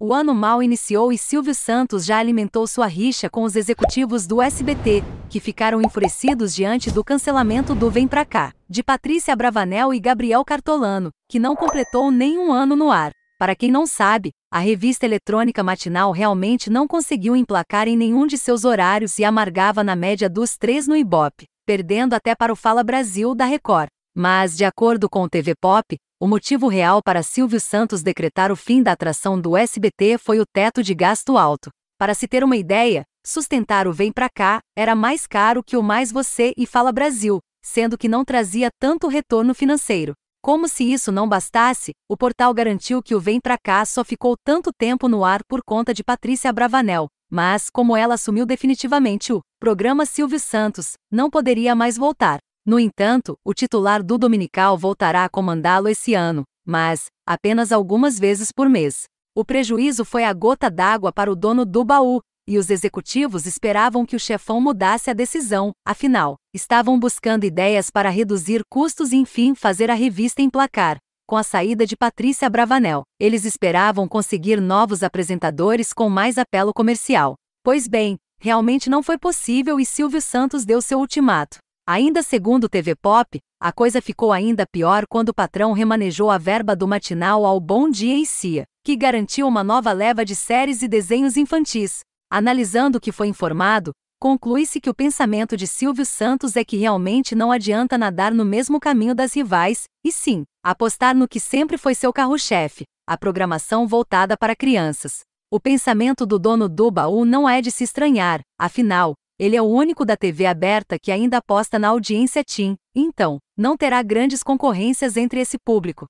O ano mal iniciou e Silvio Santos já alimentou sua rixa com os executivos do SBT, que ficaram enfurecidos diante do cancelamento do Vem Pra Cá, de Patrícia Bravanel e Gabriel Cartolano, que não completou nenhum ano no ar. Para quem não sabe, a revista eletrônica matinal realmente não conseguiu emplacar em nenhum de seus horários e amargava na média dos três no Ibope, perdendo até para o Fala Brasil da Record. Mas, de acordo com o TV Pop, o motivo real para Silvio Santos decretar o fim da atração do SBT foi o teto de gasto alto. Para se ter uma ideia, sustentar o Vem Pra Cá era mais caro que o Mais Você e Fala Brasil, sendo que não trazia tanto retorno financeiro. Como se isso não bastasse, o portal garantiu que o Vem Pra Cá só ficou tanto tempo no ar por conta de Patrícia Bravanel, mas, como ela assumiu definitivamente o programa Silvio Santos, não poderia mais voltar. No entanto, o titular do Dominical voltará a comandá-lo esse ano, mas apenas algumas vezes por mês. O prejuízo foi a gota d'água para o dono do baú, e os executivos esperavam que o chefão mudasse a decisão, afinal, estavam buscando ideias para reduzir custos e enfim fazer a revista emplacar. Com a saída de Patrícia Bravanel, eles esperavam conseguir novos apresentadores com mais apelo comercial. Pois bem, realmente não foi possível e Silvio Santos deu seu ultimato. Ainda segundo TV Pop, a coisa ficou ainda pior quando o patrão remanejou a verba do matinal ao Bom Dia e Cia, que garantiu uma nova leva de séries e desenhos infantis. Analisando o que foi informado, conclui-se que o pensamento de Silvio Santos é que realmente não adianta nadar no mesmo caminho das rivais, e sim, apostar no que sempre foi seu carro-chefe, a programação voltada para crianças. O pensamento do dono do baú não é de se estranhar, afinal, ele é o único da TV aberta que ainda aposta na audiência Tim, então, não terá grandes concorrências entre esse público.